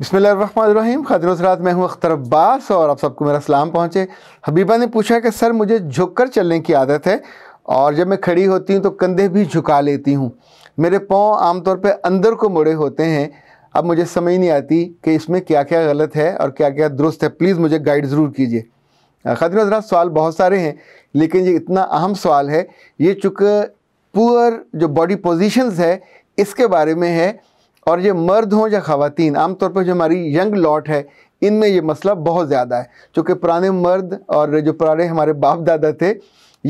बिसमीम ख़दरोसरात मैं हूँ अख्तर अब्बास और आप सबको मेरा सलाम पहुँचे हबीबा ने पूछा कि सर मुझे झुककर चलने की आदत है और जब मैं खड़ी होती हूँ तो कंधे भी झुका लेती हूँ मेरे पाँव आमतौर पर अंदर को मुड़े होते हैं अब मुझे समझ नहीं आती कि इसमें क्या क्या गलत है और क्या क्या दुरुस्त है प्लीज़ मुझे गाइड ज़रूर कीजिए ख़दर हजरात सवाल बहुत सारे हैं लेकिन ये इतना अहम सवाल है ये चूँकि पुअर जो बॉडी पोजिशन है इसके बारे में है और ये मर्द हों या ख़वान आमतौर पर जो हमारी यंग लॉट है इनमें ये मसला बहुत ज़्यादा है चूँकि पुराने मर्द और जो पुराने हमारे बाप दादा थे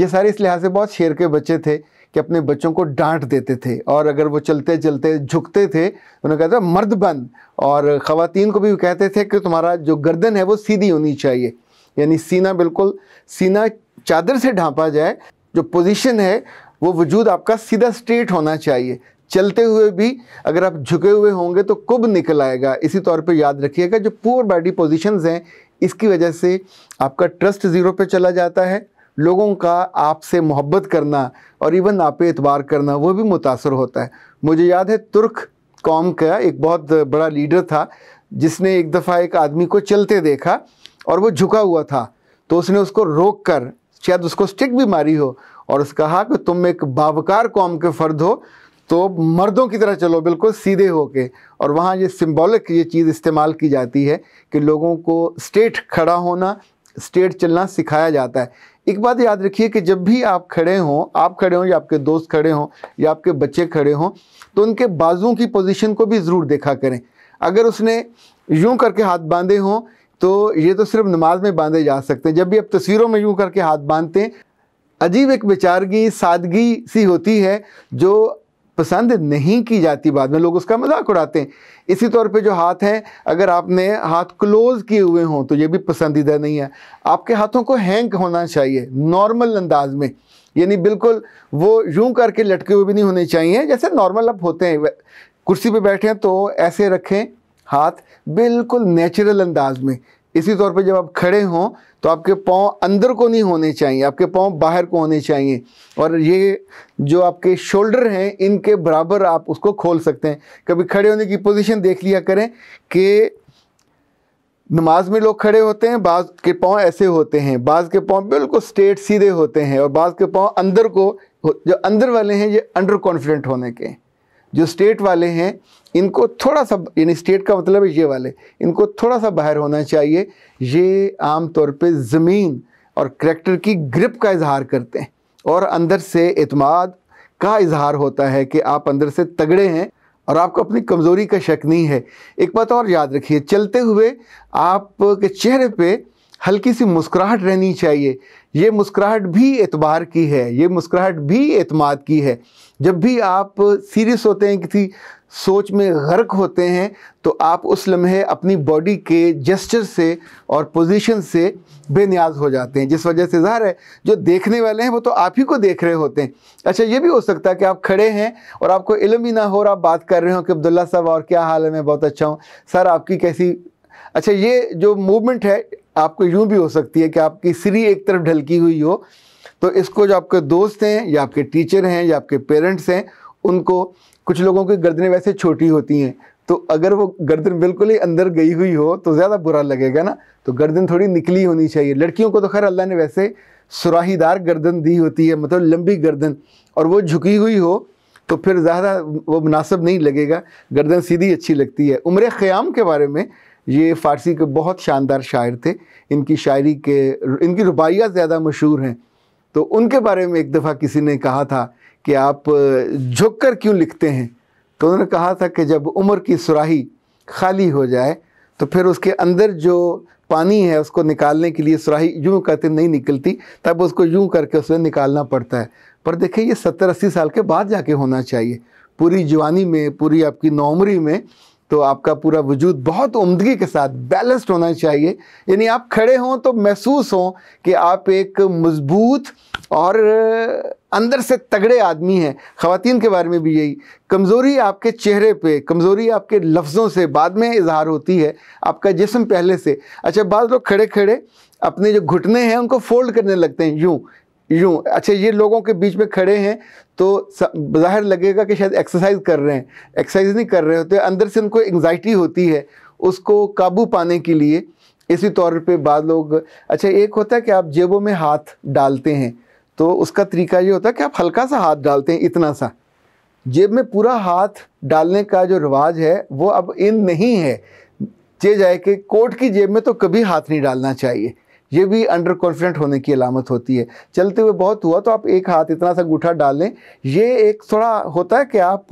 ये सारे इस लिहाज से बहुत शेर के बच्चे थे कि अपने बच्चों को डांट देते थे और अगर वो चलते चलते झुकते थे उन्हें कहते थे मर्द बंद और ख़वान को भी कहते थे कि तुम्हारा जो गर्दन है वो सीधी होनी चाहिए यानी सीना बिल्कुल सीना चादर से ढांपा जाए जो पोजीशन है वो वजूद आपका सीधा स्ट्रेट होना चाहिए चलते हुए भी अगर आप झुके हुए होंगे तो कुब निकल आएगा इसी तौर पे याद रखिएगा जो पुअर बॉडी पोजीशंस हैं इसकी वजह से आपका ट्रस्ट ज़ीरो पे चला जाता है लोगों का आपसे मोहब्बत करना और इवन आप पे एतबार करना वो भी मुतासर होता है मुझे याद है तुर्क कौम का एक बहुत बड़ा लीडर था जिसने एक दफ़ा एक आदमी को चलते देखा और वो झुका हुआ था तो उसने उसको रोक कर शायद उसको स्टिक भी मारी हो और उसका कहा कि तुम एक बावकार कौम के फ़र्द हो तो मर्दों की तरह चलो बिल्कुल सीधे होके और वहाँ ये सिंबॉलिक ये चीज़ इस्तेमाल की जाती है कि लोगों को स्टेट खड़ा होना स्टेट चलना सिखाया जाता है एक बात याद रखिए कि जब भी आप खड़े हों आप खड़े हों या आपके दोस्त खड़े हों या आपके बच्चे खड़े हों तो उनके बाजुओं की पोजीशन को भी ज़रूर देखा करें अगर उसने यूं करके हाथ बांधे हों तो ये तो सिर्फ नमाज में बांधे जा सकते हैं जब भी आप तस्वीरों में यूं करके हाथ बांधते हैं अजीब एक बेचारगी सादगी सी होती है जो पसंद नहीं की जाती बाद में लोग उसका मजाक उड़ाते हैं इसी तौर पे जो हाथ हैं अगर आपने हाथ क्लोज़ किए हुए हों तो ये भी पसंदीदा नहीं है आपके हाथों को हैंग होना चाहिए नॉर्मल अंदाज में यानी बिल्कुल वो यूं करके लटके हुए भी नहीं होने चाहिए जैसे नॉर्मल आप होते हैं कुर्सी पर बैठे हैं तो ऐसे रखें हाथ बिल्कुल नेचुरल अंदाज में इसी तौर पे जब आप खड़े हों तो आपके पाँव अंदर को नहीं होने चाहिए आपके पाँव बाहर को होने चाहिए और ये जो आपके शोल्डर हैं इनके बराबर आप उसको खोल सकते हैं कभी खड़े होने की पोजीशन देख लिया करें कि नमाज में लोग खड़े होते हैं बाज के पाँव ऐसे होते हैं बाज के पाँव बिल्कुल स्ट्रेट सीधे होते हैं और बाज के पाँव अंदर को जो अंदर वाले हैं ये अंडर कॉन्फिडेंट होने के जो स्टेट वाले हैं इनको थोड़ा सा यानी स्टेट का मतलब है ये वाले इनको थोड़ा सा बाहर होना चाहिए ये आम तौर पे ज़मीन और करेक्टर की ग्रिप का इजहार करते हैं और अंदर से अतमाद का इजहार होता है कि आप अंदर से तगड़े हैं और आपको अपनी कमज़ोरी का शक नहीं है एक बात और याद रखिए चलते हुए आपके चेहरे पर हल्की सी मुस्कुराहट रहनी चाहिए ये मुस्कुराहट भी एतबार की है ये मुस्कुराहट भी एतमाद की है जब भी आप सीरियस होते हैं किसी सोच में गर्क होते हैं तो आप उस लम्हे अपनी बॉडी के जेस्चर से और पोजीशन से बेनियाज हो जाते हैं जिस वजह से ज़ाहिर है जो देखने वाले हैं वो तो आप ही को देख रहे होते हैं अच्छा ये भी हो सकता है कि आप खड़े हैं और आपको इलम ही ना हो और आप बात कर रहे हो कि अब्दुल्ला साहब और क्या हाल है मैं बहुत अच्छा हूँ सर आपकी कैसी अच्छा ये जो मूवमेंट है आपको यूँ भी हो सकती है कि आपकी सिरी एक तरफ ढलकी हुई हो तो इसको जो आपके दोस्त हैं या आपके टीचर हैं या आपके पेरेंट्स हैं उनको कुछ लोगों की गर्दनें वैसे छोटी होती हैं तो अगर वो गर्दन बिल्कुल ही अंदर गई हुई हो तो ज़्यादा बुरा लगेगा ना तो गर्दन थोड़ी निकली होनी चाहिए लड़कियों को तो खैर अल्लाह ने वैसे सुराहीदार गर्दन दी होती है मतलब लंबी गर्दन और वो झुकी हुई हो तो फिर ज़्यादा वो मुनासब नहीं लगेगा गर्दन सीधी अच्छी लगती है उम्र ख़्याम के बारे में ये फ़ारसी के बहुत शानदार शायर थे इनकी शायरी के इनकी रुबाइयाँ ज़्यादा मशहूर हैं तो उनके बारे में एक दफ़ा किसी ने कहा था कि आप झुक कर क्यों लिखते हैं तो उन्होंने कहा था कि जब उम्र की सुराही खाली हो जाए तो फिर उसके अंदर जो पानी है उसको निकालने के लिए सुराही यूँ करते नहीं निकलती तब उसको यूँ करके उसे निकालना पड़ता है पर देखिए ये सत्तर अस्सी साल के बाद जाके होना चाहिए पूरी जवानी में पूरी आपकी नौमरी में तो आपका पूरा वजूद बहुत उमदगी के साथ बैलेंस्ड होना चाहिए यानी आप खड़े हों तो महसूस हों कि आप एक मजबूत और अंदर से तगड़े आदमी हैं ख़वातीन के बारे में भी यही कमज़ोरी आपके चेहरे पे कमज़ोरी आपके लफ्ज़ों से बाद में इजहार होती है आपका जिसम पहले से अच्छा बाद लोग खड़े खड़े अपने जो घुटने हैं उनको फोल्ड करने लगते हैं यूँ यूँ अच्छा ये लोगों के बीच में खड़े हैं तो बाहर लगेगा कि शायद एक्सरसाइज कर रहे हैं एक्सरसाइज नहीं कर रहे होते अंदर से उनको एंग्जाइटी होती है उसको काबू पाने के लिए इसी तौर पे बाद लोग अच्छा एक होता है कि आप जेबों में हाथ डालते हैं तो उसका तरीका ये होता है कि आप हल्का सा हाथ डालते हैं इतना सा जेब में पूरा हाथ डालने का जो रिवाज है वो अब इन नहीं है चे जाए कि कोट की जेब में तो कभी हाथ नहीं डालना चाहिए ये भी अंडर कॉन्फिडेंट होने की अलामत होती है चलते हुए बहुत हुआ तो आप एक हाथ इतना सा अंगूठा डाल लें ये एक थोड़ा होता है कि आप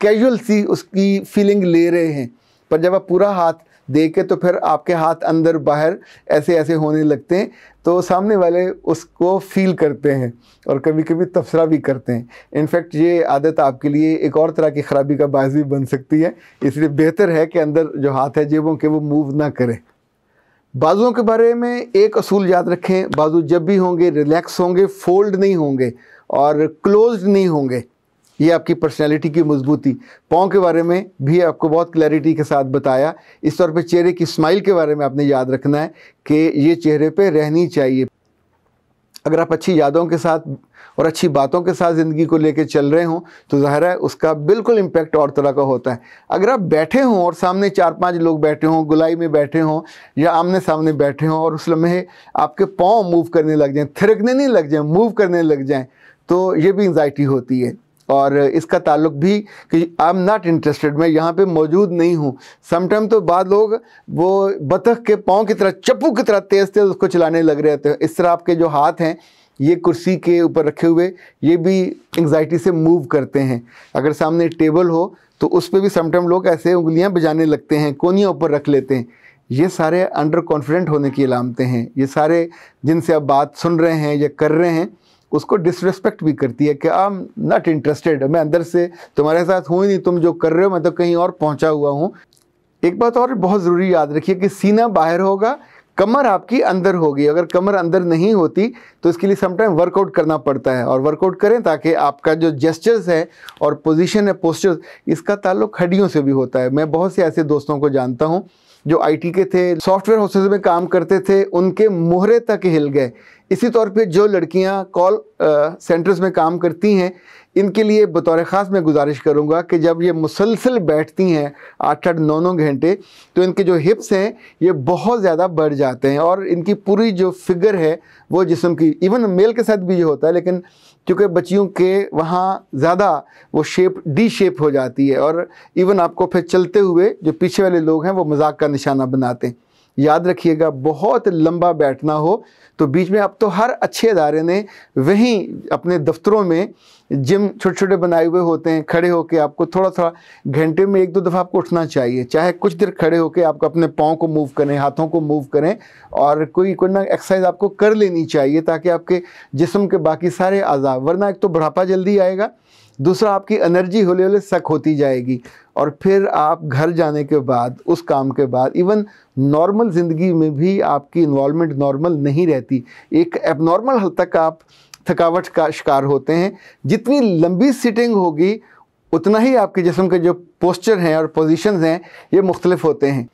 कैजुअल सी उसकी फीलिंग ले रहे हैं पर जब आप पूरा हाथ दे के तो फिर आपके हाथ अंदर बाहर ऐसे ऐसे होने लगते हैं तो सामने वाले उसको फील करते हैं और कभी कभी तबसरा भी करते हैं इनफैक्ट ये आदत आपके लिए एक और तरह की ख़राबी का बाज भी बन सकती है इसलिए बेहतर है कि अंदर जो हाथ है जेबों के वो मूव ना करें बाजुओं के बारे में एक असूल याद रखें बाजू जब भी होंगे रिलैक्स होंगे फोल्ड नहीं होंगे और क्लोज नहीं होंगे ये आपकी पर्सनैलिटी की मजबूती पाँव के बारे में भी आपको बहुत क्लैरिटी के साथ बताया इस तौर पे चेहरे की स्माइल के बारे में आपने याद रखना है कि ये चेहरे पे रहनी चाहिए अगर आप अच्छी यादों के साथ और अच्छी बातों के साथ ज़िंदगी को लेकर चल रहे हों तो ज़ाहिर है उसका बिल्कुल इम्पेक्ट और तरह का होता है अगर आप बैठे हों और सामने चार पांच लोग बैठे हों गुलाई में बैठे हों या आमने सामने बैठे हों और उस लम्हे आपके पाँव मूव करने लग जाएँ थिरकने नहीं लग जाएँ मूव करने लग जाएँ तो ये भी एंगजाइटी होती है और इसका ताल्लुक भी कि आई एम नॉट इंटरेस्टेड मैं यहाँ पे मौजूद नहीं हूँ समटाइम तो बाद लोग वो बतख के पाँव की तरह चप्पू की तरह तेज़ तेज़ उसको चलाने लग रहे थे इस तरह आपके जो हाथ हैं ये कुर्सी के ऊपर रखे हुए ये भी एंगजाइटी से मूव करते हैं अगर सामने टेबल हो तो उस पर भी समटाइम लोग ऐसे उंगलियाँ बजाने लगते हैं कोनियों ऊपर रख लेते हैं ये सारे अंडर कॉन्फिडेंट होने की अलामतें हैं ये सारे जिनसे आप बात सुन रहे हैं या कर रहे हैं उसको डिसरेस्पेक्ट भी करती है कि आई एम नॉट इंटरेस्टेड मैं अंदर से तुम्हारे साथ हूँ ही नहीं तुम जो कर रहे हो मैं तो कहीं और पहुँचा हुआ हूँ एक बात और बहुत ज़रूरी याद रखिए कि सीना बाहर होगा कमर आपकी अंदर होगी अगर कमर अंदर नहीं होती तो इसके लिए समटाइम वर्कआउट करना पड़ता है और वर्कआउट करें ताकि आपका जो जेस्चर्स है और पोजीशन है पोस्चर्स इसका ताल्लुक हड्डियों से भी होता है मैं बहुत से ऐसे दोस्तों को जानता हूँ जो आईटी के थे सॉफ्टवेयर हाउसेज में काम करते थे उनके मोहरे तक हिल गए इसी तौर पे जो लड़कियां कॉल सेंटर्स में काम करती हैं इनके लिए बतौर ख़ास मैं गुजारिश करूंगा कि जब ये मुसलसल बैठती हैं आठ आठ नौ नौ घंटे तो इनके जो हिप्स हैं ये बहुत ज़्यादा बढ़ जाते हैं और इनकी पूरी जो फिगर है वो जिसम की इवन मेल के साथ भी ये होता है लेकिन क्योंकि बच्चियों के वहाँ ज़्यादा वो शेप डी शेप हो जाती है और इवन आपको फिर चलते हुए जो पीछे वाले लोग हैं वो मजाक का निशाना बनाते हैं याद रखिएगा बहुत लंबा बैठना हो तो बीच में अब तो हर अच्छे अदारे ने वहीं अपने दफ्तरों में जिम छोटे छोटे बनाए हुए होते हैं खड़े होकर आपको थोड़ा थोड़ा घंटे में एक दो दफ़ा आपको उठना चाहिए चाहे कुछ देर खड़े होकर आप अपने पाँव को मूव करें हाथों को मूव करें और कोई कोई ना एक्सरसाइज आपको कर लेनी चाहिए ताकि आपके जिसम के बाकी सारे आज़ा वरना एक तो बुढ़ापा जल्दी आएगा दूसरा आपकी एनर्जी होले होले सक होती जाएगी और फिर आप घर जाने के बाद उस काम के बाद इवन नॉर्मल ज़िंदगी में भी आपकी इन्वॉलमेंट नॉर्मल नहीं रहती एक एबनॉर्मल हद तक आप थकावट का शिकार होते हैं जितनी लंबी सीटिंग होगी उतना ही आपके जिसम के जो पोस्चर हैं और पोजिशन हैं ये मुख्तलिफ होते हैं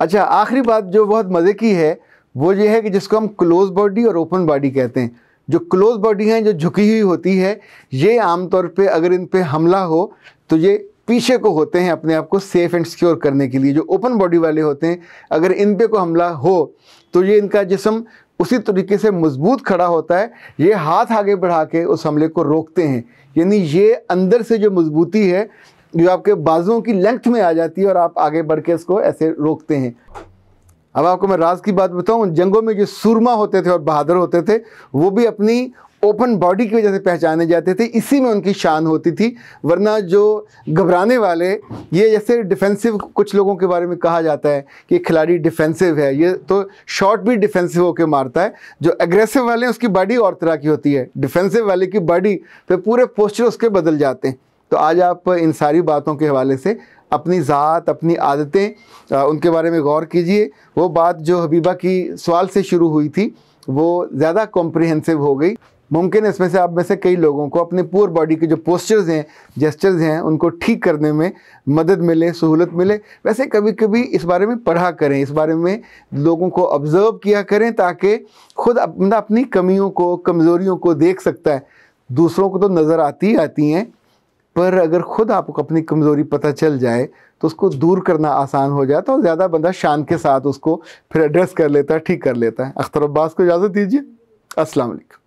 अच्छा आखिरी बात जो बहुत मज़े की है वो ये है कि जिसको हम क्लोज बॉडी और ओपन बॉडी कहते हैं जो क्लोज बॉडी हैं जो झुकी हुई होती है ये आमतौर पे अगर इन पे हमला हो तो ये पीछे को होते हैं अपने आप को सेफ एंड सिक्योर करने के लिए जो ओपन बॉडी वाले होते हैं अगर इन पे को हमला हो तो ये इनका जिसम उसी तरीके से मजबूत खड़ा होता है ये हाथ आगे बढ़ा के उस हमले को रोकते हैं यानी ये अंदर से जो मजबूती है जो आपके बाजुओं की लेंथ में आ जाती है और आप आगे बढ़ के इसको ऐसे रोकते हैं अब आपको मैं राज की बात बताऊं जंगों में जो सुरमा होते थे और बहादुर होते थे वो भी अपनी ओपन बॉडी की वजह से पहचाने जाते थे इसी में उनकी शान होती थी वरना जो घबराने वाले ये जैसे डिफेंसिव कुछ लोगों के बारे में कहा जाता है कि खिलाड़ी डिफेंसिव है ये तो शॉट भी डिफेंसिव होकर मारता है जो एग्रेसिव वाले हैं उसकी बॉडी और तरह की होती है डिफेंसिव वाले की बॉडी पर पूरे पोस्चर उसके बदल जाते हैं तो आज आप इन सारी बातों के हवाले से अपनी ज़ात अपनी आदतें उनके बारे में गौर कीजिए वो बात जो हबीबा की सवाल से शुरू हुई थी वो ज़्यादा कॉम्प्रिहेंसिव हो गई मुमकिन है इसमें से आप में से कई लोगों को अपने पूर बॉडी के जो पोस्चर्स हैं जेस्चर्स हैं उनको ठीक करने में मदद मिले सहूलत मिले वैसे कभी कभी इस बारे में पढ़ा करें इस बारे में लोगों को ऑब्ज़र्व किया करें ताकि खुद अपना मतलब अपनी कमियों को कमज़ोरियों को देख सकता है दूसरों को तो नज़र आती आती हैं पर अगर खुद आपको अपनी कमज़ोरी पता चल जाए तो उसको दूर करना आसान हो जाता है और ज़्यादा बंदा शान के साथ उसको फिर एड्रेस कर लेता है ठीक कर लेता है अख्तर अब्बास को इजाज़त दीजिए अस्सलाम वालेकुम